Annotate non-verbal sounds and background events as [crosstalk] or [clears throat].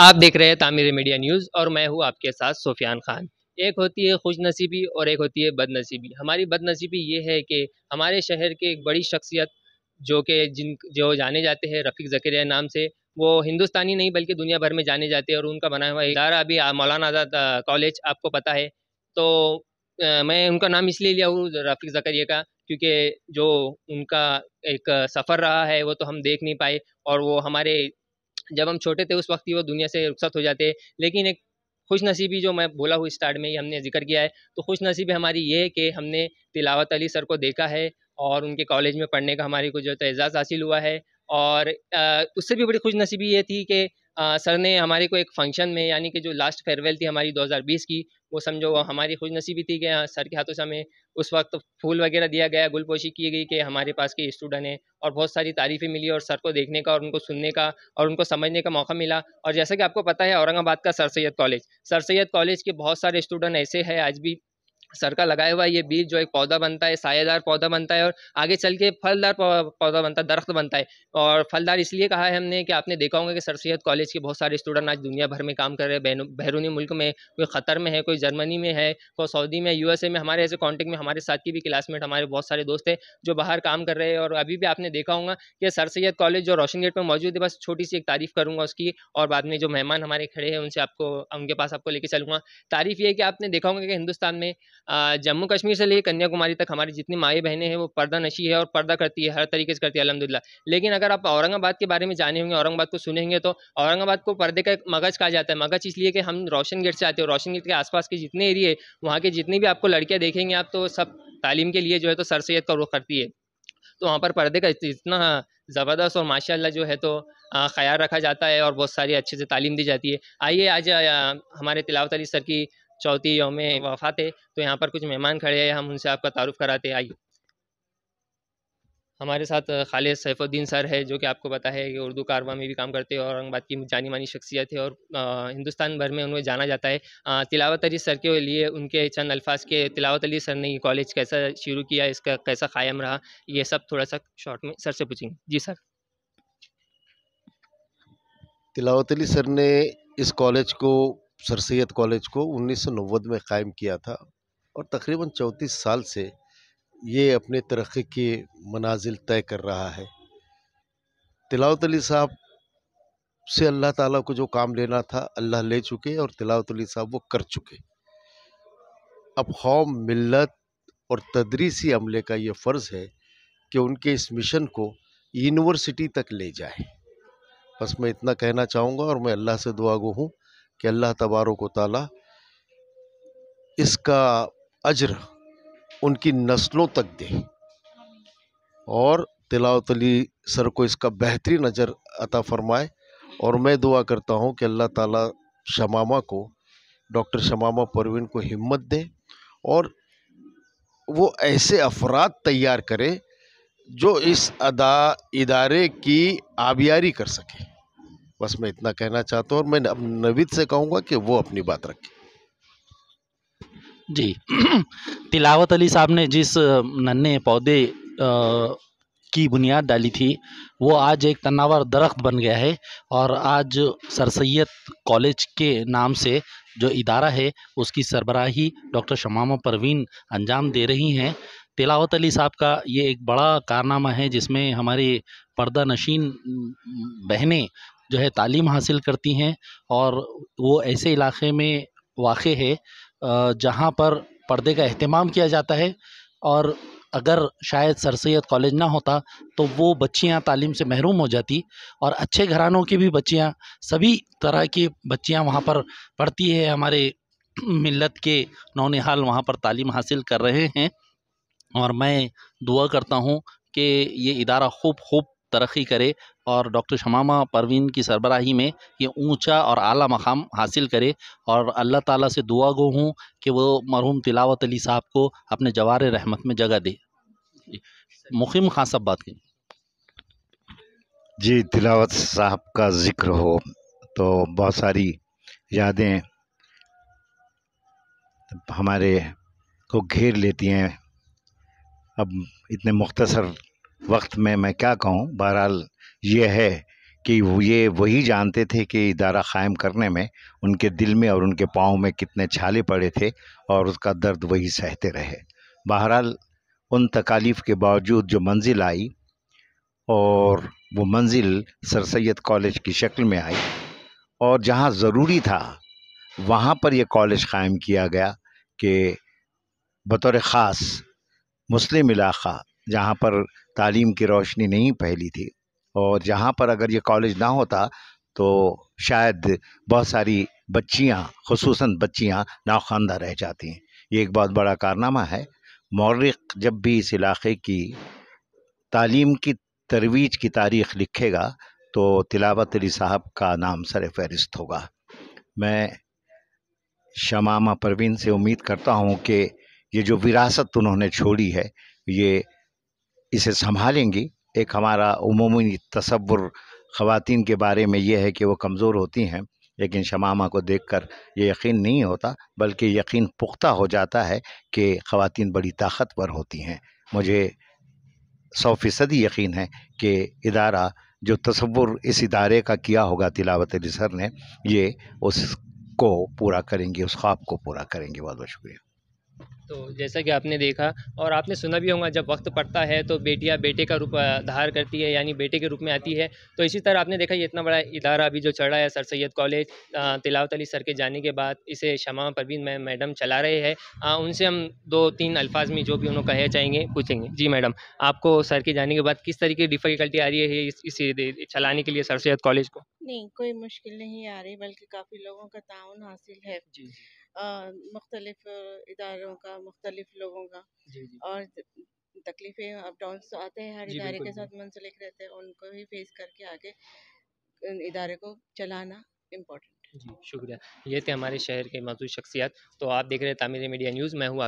आप देख रहे हैं तामिर मीडिया न्यूज़ और मैं हूँ आपके साथ सोफियान खान एक होती है खुश नसीबी और एक होती है बदनसीबी हमारी बदनसीबी ये है कि हमारे शहर के एक बड़ी शख्सियत जो कि जिन जो जाने जाते हैं रफ़ीक ज़करिया नाम से वो हिंदुस्तानी नहीं बल्कि दुनिया भर में जाने जाते हैं और उनका बना हुआ इदारा अभी मौलाना आज़ाद कॉलेज आपको पता है तो आ, मैं उनका नाम इसलिए लिया हूँ रफ़ीक ज़करिया का क्योंकि जो उनका एक सफ़र रहा है वो तो हम देख नहीं पाए और वो हमारे जब हम छोटे थे उस वक्त ही वो दुनिया से रुखसत हो जाते लेकिन एक खुश नसीबी जो मैं बोला हूँ स्टार्ट में ही हमने जिक्र किया है तो खुश नसीबी हमारी ये है कि हमने तिलावत अली सर को देखा है और उनके कॉलेज में पढ़ने का हमारी को जो है तो एजाज़ हासिल हुआ है और उससे भी बड़ी खुशनसीबी ये थी कि सर ने हमारे को एक फंक्शन में यानी कि जो लास्ट फेयरवेल थी हमारी 2020 की वो समझो हमारी खुशनसीबी थी कि हाँ, सर के हाथों से हमें उस वक्त फूल वगैरह दिया गया गुलपोशी की गई कि हमारे पास के स्टूडेंट हैं और बहुत सारी तारीफ़ें मिली और सर को देखने का और उनको सुनने का और उनको समझने का मौका मिला और जैसा कि आपको पता है औरंगाबाद का Sir Syed College Sir Syed College के बहुत सारे स्टूडेंट ऐसे हैं आज भी सर का लगाया हुआ ये बीज जो एक पौधा बनता है सायेदार पौधा बनता है और आगे चल के फलदार पौधा बनता है दरख्त बनता है और फलदार इसलिए कहा है हमने कि आपने देखा होगा कि सर सैद कॉलेज के बहुत सारे स्टूडेंट आज दुनिया भर में काम कर रहे हैं बैरूनी मुल्क में कोई ख़तर में है कोई जर्मनी में है कोई सऊदी में यूएसए में हमारे ऐसे कॉन्टेक्ट में हमारे साथ की भी क्लासमेट हमारे बहुत सारे दोस्त हैं जो बाहर काम कर रहे हैं और अभी भी आपने देखा होगा कि सर सैद कॉलेज जो रोशन गेट पर मौजूद है बस छोटी सी एक तारीफ़ करूँगा उसकी और बाद में जो मेहमान हमारे खड़े हैं उनसे आपको उनके पास आपको लेके चलूँगा तारीफ़ ये है कि आपने देखा होगा कि हिंदुस्तान में जम्मू कश्मीर से लेकर कन्याकुमारी तक हमारी जितनी माई बहनें हैं वो पर्दा नशी है और पर्दा करती है हर तरीके से करती है अलहमदिल्ला लेकिन अगर आप औरंगाबाद के बारे में जाने होंगे औरंगाबाद को सुनेंगे तो औरंगाबाद को पर्दे का मगज कहा जाता है मगज इसलिए कि हम रोशन गेट से आते हैं रोशन गेट के आसपास के जितने एरिए वहाँ के जितनी भी आपको लड़कियाँ देखेंगे आप तो सब तालीम के लिए जो है तो सर सैद का रुख करती है तो वहाँ पर पर्दे का इतना ज़बरदस्त और माशाल्लाह जो है तो ख्याल रखा जाता है और बहुत सारी अच्छे से तालीम दी जाती है आइए आज हमारे तिलावत अली सर की चौथी योम वफात है तो यहाँ पर कुछ मेहमान खड़े हैं हम उनसे आपका तारुफ कराते आइए हमारे साथ खालिद सैफुद्दीन सर है जो कि आपको पता है कि उर्दू कारवा में भी काम करते हैं औरंगाबाद की जानी मानी शख्सियत है और हिंदुस्तान भर में उन्हें जाना जाता है तिलावत अली सर के लिए उनके चंद अल्फाज के तिलावत अली सर ने ये कॉलेज कैसा शुरू किया इसका कैसा कायम रहा ये सब थोड़ा सा शॉर्ट में सर से पूछेंगे जी सर तिलावत अली सर ने इस कॉलेज को सर सैद कॉलेज को उन्नीस में कायम किया था और तकरीबन चौंतीस साल से ये अपने तरक्की के मनाजिल तय कर रहा है तिलावत अली साहब से अल्लाह ताला को जो काम लेना था अल्लाह ले चुके और तिलावत अली साहब वो कर चुके अब कौम मिलत और तदरीसी अमले का ये फ़र्ज़ है कि उनके इस मिशन को यूनिवर्सिटी तक ले जाए बस मैं इतना कहना चाहूँगा और मैं अल्लाह से दुआ गो हूँ कि अल्लाह को ताली इसका अजर उनकी नस्लों तक दे और तिलावतली सर को इसका बेहतरीन अजर अता फ़रमाए और मैं दुआ करता हूँ कि अल्लाह ताला शमामा को डॉक्टर शमामा परवीन को हिम्मत दे और वो ऐसे अफराद तैयार करे जो इस अदा इदारे की आबियारी कर सकें बस मैं इतना कहना चाहता हूँ और मैं नवीद से कहूँगा कि वो अपनी बात रखें जी [clears throat] तिलावत अली साहब ने जिस नन्हे पौधे की बुनियाद डाली थी वो आज एक तनावर दरख्त बन गया है और आज सर सैद कॉलेज के नाम से जो इदारा है उसकी सरबराही डॉक्टर शमामा परवीन अंजाम दे रही हैं तिलावत अली साहब का ये एक बड़ा कारनामा है जिसमें हमारी पर्दा नशीन बहनें जो है तालीम हासिल करती हैं और वो ऐसे इलाक़े में वाक़ है जहाँ पर पर्दे का अहतमाम किया जाता है और अगर शायद सर सैद कॉलेज ना होता तो वो बच्चियां तालीम से महरूम हो जाती और अच्छे घरानों की भी बच्चियां सभी तरह की बच्चियां वहां पर पढ़ती है हमारे मिलत के नौनिहाल वहां पर तालीम हासिल कर रहे हैं और मैं दुआ करता हूं कि ये इदारा खूब खूब तरक्की करे और डॉक्टर शमामा परवीन की सरबराही में ये ऊंचा और आला मकाम हासिल करे और अल्लाह ताला से दुआ गो हूँ कि वो मरहूम तिलावत अली साहब को अपने जवार रहमत में जगह दे मुखिम खास साहब बात करें जी तिलावत साहब का ज़िक्र हो तो बहुत सारी यादें हमारे को घेर लेती हैं अब इतने मुख्तसर वक्त में मैं क्या कहूँ बहरहाल ये है कि ये वही जानते थे कि इदारा क़ायम करने में उनके दिल में और उनके पाँव में कितने छाले पड़े थे और उसका दर्द वही सहते रहे बहरहाल उन तकालीफ़ के बावजूद जो मंजिल आई और वो मंजिल सर सैद कॉलेज की शक्ल में आई और जहाँ ज़रूरी था वहाँ पर यह कॉलेज क़ायम किया गया कि बतौर ख़ास मुस्लिम इलाक़ा जहाँ पर तालीम की रोशनी नहीं फैली थी और जहाँ पर अगर ये कॉलेज ना होता तो शायद बहुत सारी बच्चियाँ खसूस बच्चियाँ नाखानदा रह जाती हैं ये एक बहुत बड़ा कारनामा है मौरख जब भी इस इलाके की तालीम की तरवीज की तारीख लिखेगा तो तिलावत अली साहब का नाम सर फहरिस्त होगा मैं शमामा परवीन से उम्मीद करता हूँ कि ये जो विरासत उन्होंने छोड़ी है ये इसे संभालेंगी एक हमारा उमूमी तस्वुर ख़वान के बारे में ये है कि वो कमज़ोर होती हैं लेकिन शमामा को देखकर ये यकीन नहीं होता बल्कि यकीन पुख्ता हो जाता है कि ख़वातीन बड़ी ताकतवर होती हैं मुझे सौ फ़ीसदी यकीन है कि इदारा जो तस्वुर इस इदारे का किया होगा तिलावत रिसर ने ये उसको पूरा करेंगे उस ख्वाब को पूरा करेंगे बहुत बहुत शुक्रिया तो जैसा कि आपने देखा और आपने सुना भी होगा जब वक्त पड़ता है तो बेटियां बेटे का रूप धार करती है यानी बेटे के रूप में आती है तो इसी तरह आपने देखा ये इतना बड़ा इदारा अभी जो चढ़ा है सर सैद कॉलेज तिलावत अली सर के जाने के बाद इसे शमा परवीन मैम मैडम चला रहे हैं उनसे हम दो तीन अल्फाज में जो भी उन्होंने कहे चाहेंगे पूछेंगे जी मैडम आपको सर के जाने के बाद किस तरीके की डिफ़िकल्टी आ रही है इस, चलाने के लिए सर सैद कॉलेज को नहीं कोई मुश्किल नहीं आ रही बल्कि काफ़ी लोगों का ताउन हासिल है जी मुख्तलिफ इदारों का मुख्तलिफ लोगों का जी जी। और तकलीफ़ें अप डाउन तो आते हैं हर इदारे के साथ मुंसलिक रहते हैं उनको भी फेस करके आगे इदारे को चलाना इम्पोर्टेंट जी शुक्रिया ये थे हमारे शहर के मौजूद शख्सियत तो आप देख रहे हैं तामीर मीडिया न्यूज़ मैं हूँ